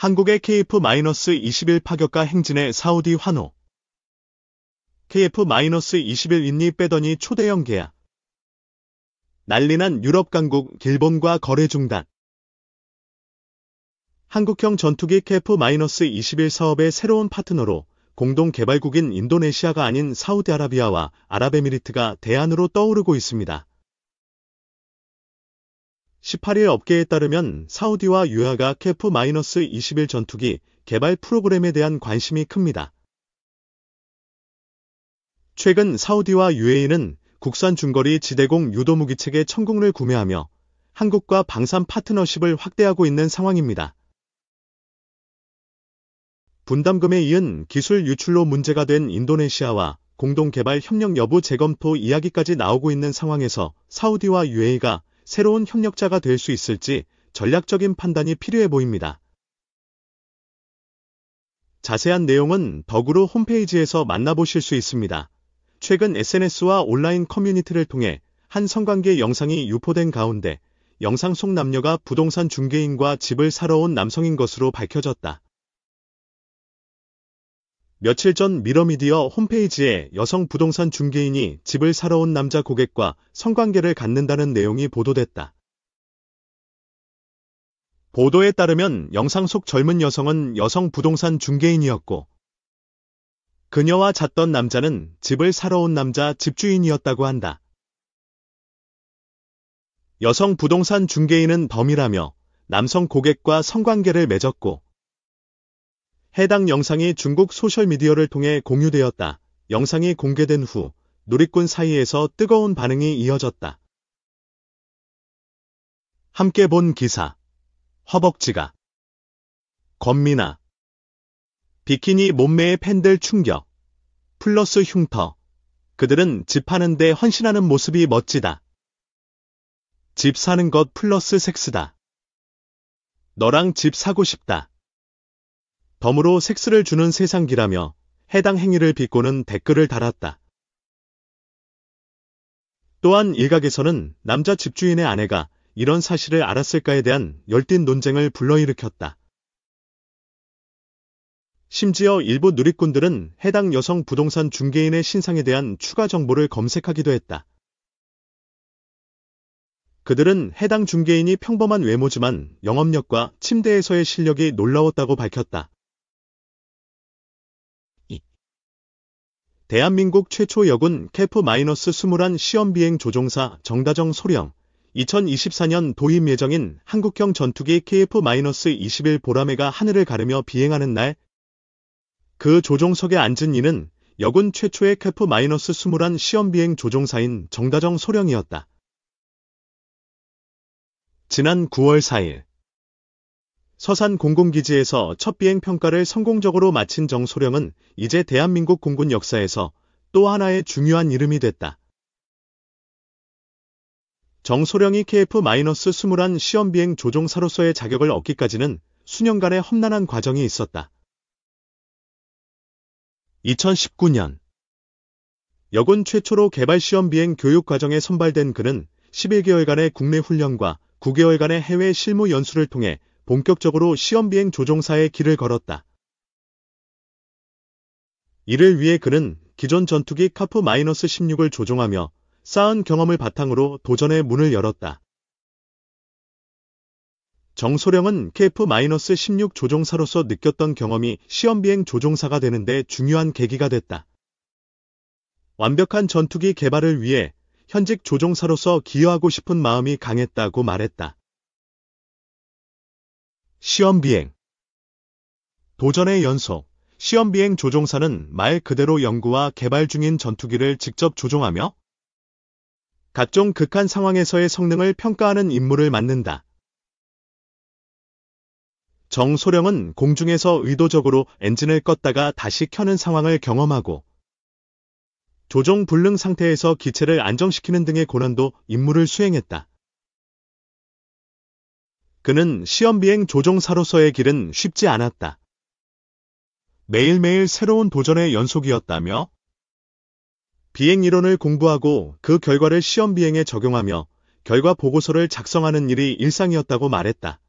한국의 KF-21 파격과 행진의 사우디 환호 KF-21 인니 빼더니 초대형 계약 난리난 유럽 강국 길본과 거래 중단 한국형 전투기 KF-21 사업의 새로운 파트너로 공동 개발국인 인도네시아가 아닌 사우디아라비아와 아랍에미리트가 대안으로 떠오르고 있습니다. 18일 업계에 따르면 사우디와 유아가 케프-21 전투기 개발 프로그램에 대한 관심이 큽니다. 최근 사우디와 UAE는 국산 중거리 지대공 유도무기체계 천궁을 구매하며 한국과 방산 파트너십을 확대하고 있는 상황입니다. 분담금에 이은 기술 유출로 문제가 된 인도네시아와 공동개발 협력 여부 재검토 이야기까지 나오고 있는 상황에서 사우디와 UAE가 새로운 협력자가 될 수 있을지 전략적인 판단이 필요해 보입니다. 자세한 내용은 덕으로 홈페이지에서 만나보실 수 있습니다. 최근 SNS와 온라인 커뮤니티를 통해 한 성관계 영상이 유포된 가운데 영상 속 남녀가 부동산 중개인과 집을 사러 온 남성인 것으로 밝혀졌다. 며칠 전 미러미디어 홈페이지에 여성 부동산 중개인이 집을 사러 온 남자 고객과 성관계를 갖는다는 내용이 보도됐다. 보도에 따르면 영상 속 젊은 여성은 여성 부동산 중개인이었고 그녀와 잤던 남자는 집을 사러 온 남자 집주인이었다고 한다. 여성 부동산 중개인은 덤이라며 남성 고객과 성관계를 맺었고 해당 영상이 중국 소셜미디어를 통해 공유되었다. 영상이 공개된 후 누리꾼 사이에서 뜨거운 반응이 이어졌다. 함께 본 기사 허벅지가 권미나 비키니 몸매의 팬들 충격 플러스 흉터 그들은 집 하는데 헌신하는 모습이 멋지다. 집 사는 것 플러스 섹스다. 너랑 집 사고 싶다. 덤으로 섹스를 주는 세상기라며 해당 행위를 비꼬는 댓글을 달았다. 또한 일각에서는 남자 집주인의 아내가 이런 사실을 알았을까에 대한 열띤 논쟁을 불러일으켰다. 심지어 일부 누리꾼들은 해당 여성 부동산 중개인의 신상에 대한 추가 정보를 검색하기도 했다. 그들은 해당 중개인이 평범한 외모지만 영업력과 침대에서의 실력이 놀라웠다고 밝혔다. 대한민국 최초 여군 캐프-21 시험비행 조종사 정다정 소령, 2024년 도입 예정인 한국형 전투기 KF-21 보라매가 하늘을 가르며 비행하는 날, 그 조종석에 앉은 이는 여군 최초의 캐프-21 시험비행 조종사인 정다정 소령이었다. 지난 9월 4일 서산 공군기지에서 첫 비행 평가를 성공적으로 마친 정소령은 이제 대한민국 공군 역사에서 또 하나의 중요한 이름이 됐다. 정소령이 KF-21 시험비행 조종사로서의 자격을 얻기까지는 수년간의 험난한 과정이 있었다. 2019년 여군 최초로 개발 시험비행 교육 과정에 선발된 그는 11개월간의 국내 훈련과 9개월간의 해외 실무 연수를 통해 본격적으로 시험비행 조종사의 길을 걸었다. 이를 위해 그는 기존 전투기 카프 16을 조종하며 쌓은 경험을 바탕으로 도전의 문을 열었다. 정소령은 KF-16 조종사로서 느꼈던 경험이 시험비행 조종사가 되는데 중요한 계기가 됐다. 완벽한 전투기 개발을 위해 현직 조종사로서 기여하고 싶은 마음이 강했다고 말했다. 시험 비행 도전의 연속 시험 비행 조종사는 말 그대로 연구와 개발 중인 전투기를 직접 조종하며 각종 극한 상황에서의 성능을 평가하는 임무를 맡는다. 정소령은 공중에서 의도적으로 엔진을 껐다가 다시 켜는 상황을 경험하고 조종 불능 상태에서 기체를 안정시키는 등의 고난도 임무를 수행했다. 그는 시험비행 조종사로서의 길은 쉽지 않았다. 매일매일 새로운 도전의 연속이었다며 비행 이론을 공부하고 그 결과를 시험비행에 적용하며 결과 보고서를 작성하는 일이 일상이었다고 말했다.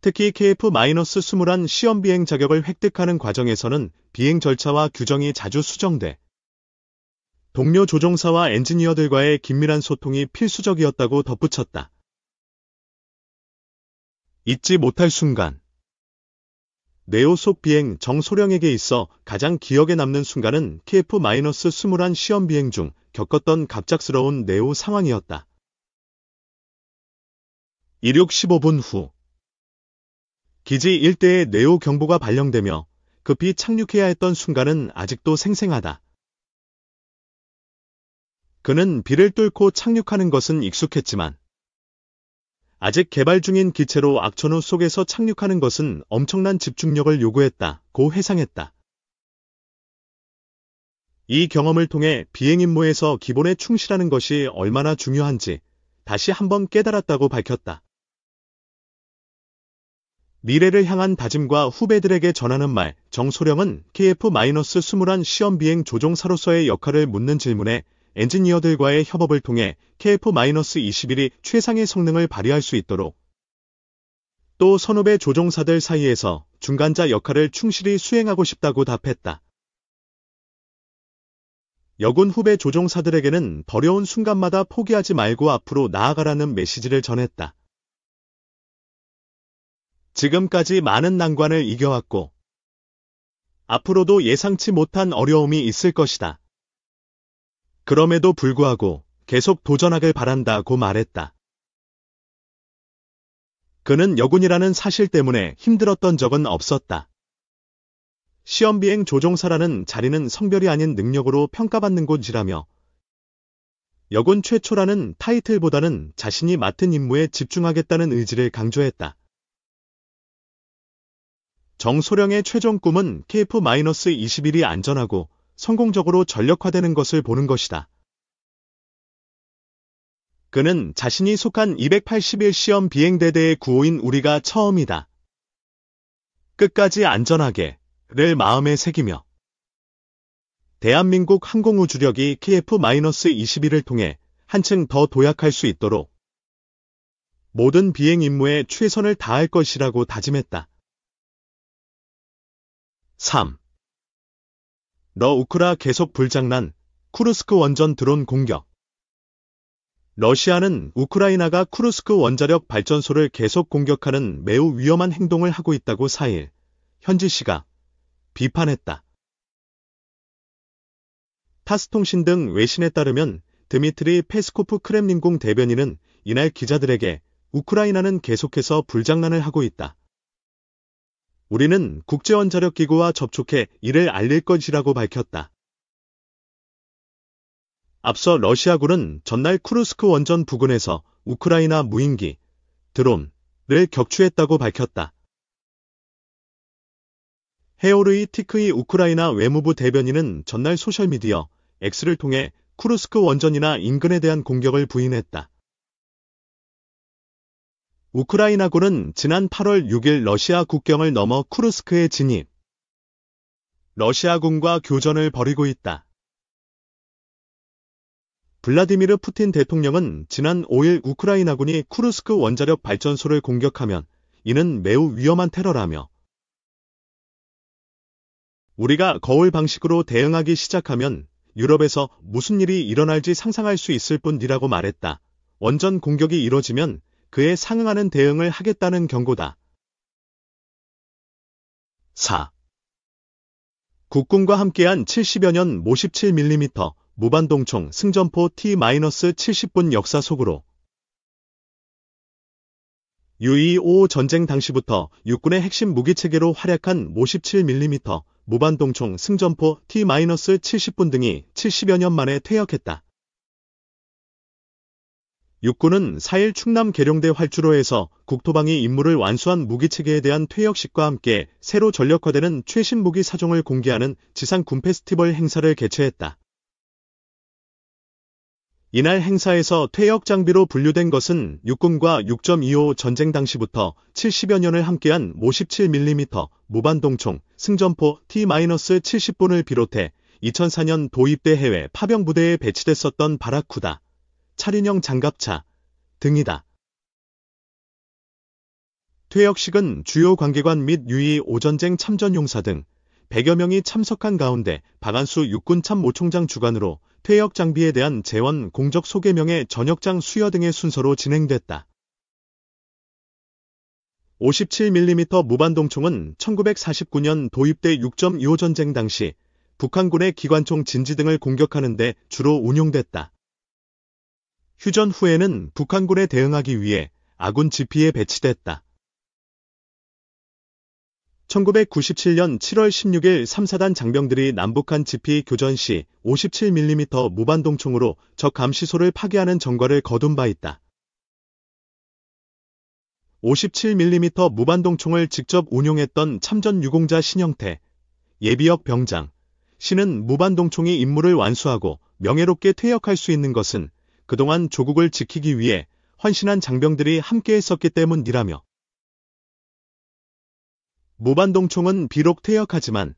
특히 KF-21 시험비행 자격을 획득하는 과정에서는 비행 절차와 규정이 자주 수정돼 동료 조종사와 엔지니어들과의 긴밀한 소통이 필수적이었다고 덧붙였다. 잊지 못할 순간. 네오 속 비행 정소령에게 있어 가장 기억에 남는 순간은 TF-21 시험 비행 중 겪었던 갑작스러운 네오 상황이었다. 1륙 15분 후 기지 일대에 네오 경보가 발령되며 급히 착륙해야 했던 순간은 아직도 생생하다. 그는 비를 뚫고 착륙하는 것은 익숙했지만 아직 개발 중인 기체로 악천후 속에서 착륙하는 것은 엄청난 집중력을 요구했다. 고 회상했다. 이 경험을 통해 비행 임무에서 기본에 충실하는 것이 얼마나 중요한지 다시 한번 깨달았다고 밝혔다. 미래를 향한 다짐과 후배들에게 전하는 말, 정소령은 KF-21 시험비행 조종사로서의 역할을 묻는 질문에 엔지니어들과의 협업을 통해 KF-21이 최상의 성능을 발휘할 수 있도록 또 선후배 조종사들 사이에서 중간자 역할을 충실히 수행하고 싶다고 답했다. 여군 후배 조종사들에게는 버려운 순간마다 포기하지 말고 앞으로 나아가라는 메시지를 전했다. 지금까지 많은 난관을 이겨왔고 앞으로도 예상치 못한 어려움이 있을 것이다. 그럼에도 불구하고 계속 도전하길 바란다고 말했다. 그는 여군이라는 사실 때문에 힘들었던 적은 없었다. 시험비행 조종사라는 자리는 성별이 아닌 능력으로 평가받는 곳이라며 여군 최초라는 타이틀보다는 자신이 맡은 임무에 집중하겠다는 의지를 강조했다. 정소령의 최종 꿈은 KF-21이 안전하고 성공적으로 전력화되는 것을 보는 것이다. 그는 자신이 속한 281 시험 비행대대의 구호인 우리가 처음이다. 끝까지 안전하게 를 마음에 새기며 대한민국 항공우주력이 KF-21을 통해 한층 더 도약할 수 있도록 모든 비행 임무에 최선을 다할 것이라고 다짐했다. 3. 러 우크라 계속 불장난, 쿠르스크 원전 드론 공격. 러시아는 우크라이나가 쿠르스크 원자력 발전소를 계속 공격하는 매우 위험한 행동을 하고 있다고 4일 현지시가 비판했다. 타스통신 등 외신에 따르면 드미트리 페스코프 크렘린궁 대변인은 이날 기자들에게 우크라이나는 계속해서 불장난을 하고 있다. 우리는 국제원자력기구와 접촉해 이를 알릴 것이라고 밝혔다. 앞서 러시아군은 전날 크루스크 원전 부근에서 우크라이나 무인기, 드론을 격추했다고 밝혔다. 헤오르이 티크이 우크라이나 외무부 대변인은 전날 소셜미디어 X를 통해 크루스크 원전이나 인근에 대한 공격을 부인했다. 우크라이나군은 지난 8월 6일 러시아 국경을 넘어 쿠르스크에 진입. 러시아군과 교전을 벌이고 있다. 블라디미르 푸틴 대통령은 지난 5일 우크라이나군이 쿠르스크 원자력 발전소를 공격하면 이는 매우 위험한 테러라며 우리가 거울 방식으로 대응하기 시작하면 유럽에서 무슨 일이 일어날지 상상할 수 있을 뿐이라고 말했다. 원전 공격이 이뤄지면 그에 상응하는 대응을 하겠다는 경고다. 4. 국군과 함께한 70여 년 57mm 무반동총 승전포 T-70분 역사 속으로 u 2 5 전쟁 당시부터 육군의 핵심 무기체계로 활약한 57mm 무반동총 승전포 T-70분 등이 70여 년 만에 퇴역했다. 육군은 4일 충남 계룡대 활주로에서 국토방위 임무를 완수한 무기체계에 대한 퇴역식과 함께 새로 전력화되는 최신 무기 사정을 공개하는 지상 군 페스티벌 행사를 개최했다. 이날 행사에서 퇴역 장비로 분류된 것은 육군과 6.25 전쟁 당시부터 70여 년을 함께한 57mm 무반동총 승전포 T-70분을 비롯해 2004년 도입대 해외 파병부대에 배치됐었던 바라쿠다. 차륜형 장갑차 등이다. 퇴역식은 주요 관계관 및 유의 오전쟁 참전 용사 등 100여 명이 참석한 가운데 박안수 육군 참모총장 주관으로 퇴역 장비에 대한 재원 공적 소개명의 전역장 수여 등의 순서로 진행됐다. 57mm 무반동총은 1949년 도입대 6.25 전쟁 당시 북한군의 기관총 진지 등을 공격하는 데 주로 운용됐다. 휴전 후에는 북한군에 대응하기 위해 아군 지피에 배치됐다. 1997년 7월 16일 3사단 장병들이 남북한 지피 교전 시 57mm 무반동총으로 적 감시소를 파괴하는 전과를 거둔 바 있다. 57mm 무반동총을 직접 운용했던 참전 유공자 신영태, 예비역 병장, 신은 무반동총이 임무를 완수하고 명예롭게 퇴역할 수 있는 것은 그동안 조국을 지키기 위해 헌신한 장병들이 함께했었기 때문이라며 무반동총은 비록 퇴역하지만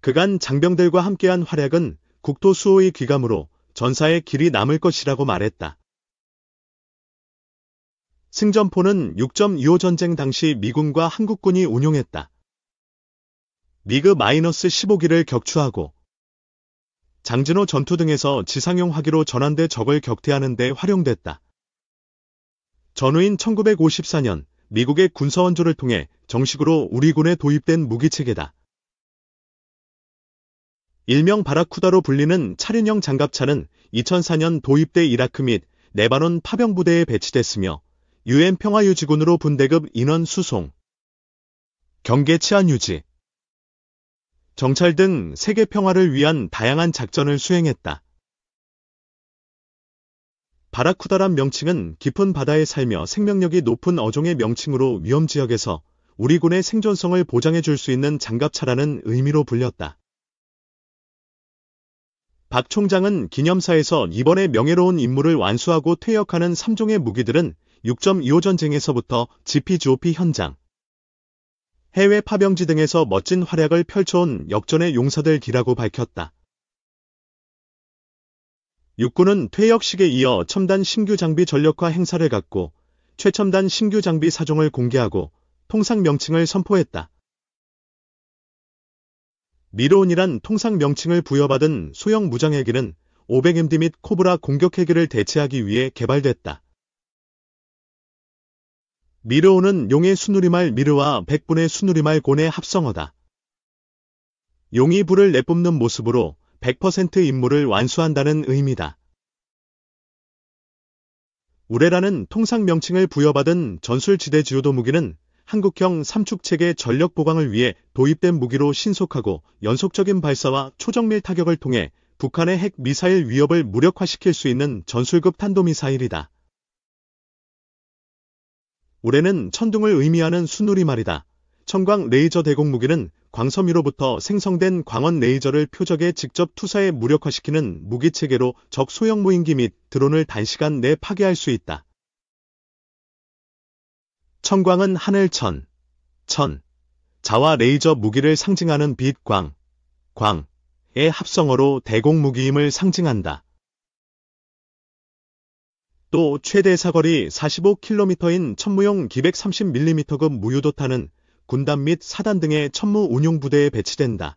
그간 장병들과 함께한 활약은 국토 수호의 귀감으로 전사의 길이 남을 것이라고 말했다. 승전포는 6.25 전쟁 당시 미군과 한국군이 운용했다. 미그-15기를 격추하고 장진호 전투 등에서 지상용 화기로 전환돼 적을 격퇴하는 데 활용됐다. 전후인 1954년 미국의 군사원조를 통해 정식으로 우리 군에 도입된 무기체계다. 일명 바라쿠다로 불리는 차륜형 장갑차는 2004년 도입돼 이라크 및네바논 파병부대에 배치됐으며 유엔 평화유지군으로 분대급 인원 수송, 경계 치안 유지, 정찰 등 세계 평화를 위한 다양한 작전을 수행했다. 바라쿠다란 명칭은 깊은 바다에 살며 생명력이 높은 어종의 명칭으로 위험 지역에서 우리 군의 생존성을 보장해 줄 수 있는 장갑차라는 의미로 불렸다. 박 총장은 기념사에서 이번에 명예로운 임무를 완수하고 퇴역하는 3종의 무기들은 6.25 전쟁에서부터 GPGOP 현장, 해외 파병지 등에서 멋진 활약을 펼쳐온 역전의 용사들기라고 밝혔다. 육군은 퇴역식에 이어 첨단 신규 장비 전력화 행사를 갖고 최첨단 신규 장비 사종을 공개하고 통상 명칭을 선포했다. 미로온이란 통상 명칭을 부여받은 소형 무장헬기는 500MD 및 코브라 공격헬기를 대체하기 위해 개발됐다. 미르오는 용의 수누리말 미르와 백분의 수누리말 곤의 합성어다. 용이 불을 내뿜는 모습으로 100% 임무를 완수한다는 의미다. 우레라는 통상 명칭을 부여받은 전술지대 지오도 무기는 한국형 삼축체계 전력 보강을 위해 도입된 무기로 신속하고 연속적인 발사와 초정밀 타격을 통해 북한의 핵 미사일 위협을 무력화시킬 수 있는 전술급 탄도미사일이다. 올해는 천둥을 의미하는 순우리말이다. 천광 레이저 대공 무기는 광섬유로부터 생성된 광원 레이저를 표적에 직접 투사해 무력화시키는 무기체계로 적 소형 무인기 및 드론을 단시간 내 파괴할 수 있다. 천광은 하늘천, 천, 자와 레이저 무기를 상징하는 빛 광, 광의 합성어로 대공 무기임을 상징한다. 또 최대 사거리 45km인 천무용 230mm급 무유도탄은 군단 및 사단 등의 천무 운용부대에 배치된다.